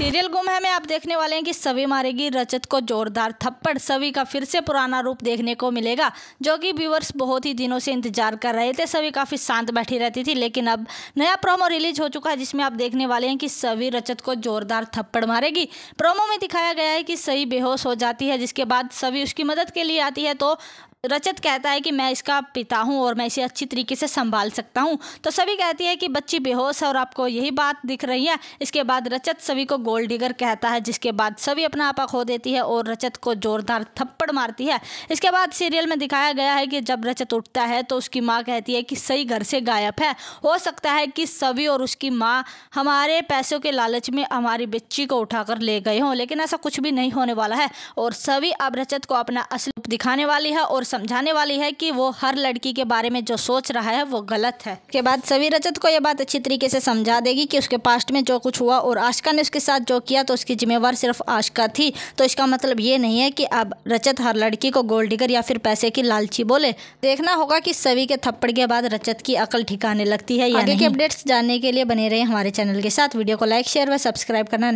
serial गुम है में आप देखने वाले हैं कि सभी मारेगी रजत को जोरदार थप्पड़ सभी का फिर से पुराना रूप देखने को मिलेगा जो कि व्यूवर्स बहुत ही दिनों से इंतजार कर रहे थे सभी काफ़ी शांत बैठी रहती थी लेकिन अब नया प्रोमो रिलीज हो चुका है जिसमें आप देखने वाले हैं कि सभी रजत को जोरदार थप्पड़ मारेगी प्रोमो में दिखाया गया है कि सही बेहोश हो जाती है जिसके बाद सभी उसकी मदद के लिए आती है तो रचत कहता है कि मैं इसका पिता हूँ और मैं इसे अच्छी तरीके से संभाल सकता हूँ तो सभी कहती है कि बच्ची बेहोश है और आपको यही बात दिख रही है इसके बाद रचत सभी को गोल्ड डिगर कहता है जिसके बाद सभी अपना आपा खो देती है और रचत को जोरदार थप दौड़ मारती है इसके बाद सीरियल में दिखाया गया है कि जब रचत उठता है तो उसकी माँ कहती है कि सही घर से गायब है हो सकता है कि सभी और उसकी माँ हमारे पैसों के लालच में हमारी बच्ची को उठाकर ले गए हों लेकिन ऐसा कुछ भी नहीं होने वाला है और सभी अब रचत को अपना असल दिखाने वाली है और समझाने वाली है कि वो हर लड़की के बारे में जो सोच रहा है वो गलत है के बाद सभी रचत को यह बात अच्छी तरीके से समझा देगी कि उसके पास्ट में जो कुछ हुआ और आशका ने उसके साथ जो किया तो उसकी जिम्मेवार सिर्फ आशका थी तो इसका मतलब ये नहीं है कि अब रचत हर लड़की को गोल्ड डिगर या फिर पैसे की लालची बोले देखना होगा कि सभी के थप्पड़ के बाद रचत की अकल ठिकाने लगती है आगे के अपडेट्स जानने के लिए बने रहे हमारे चैनल के साथ वीडियो को लाइक शेयर व सब्सक्राइब करना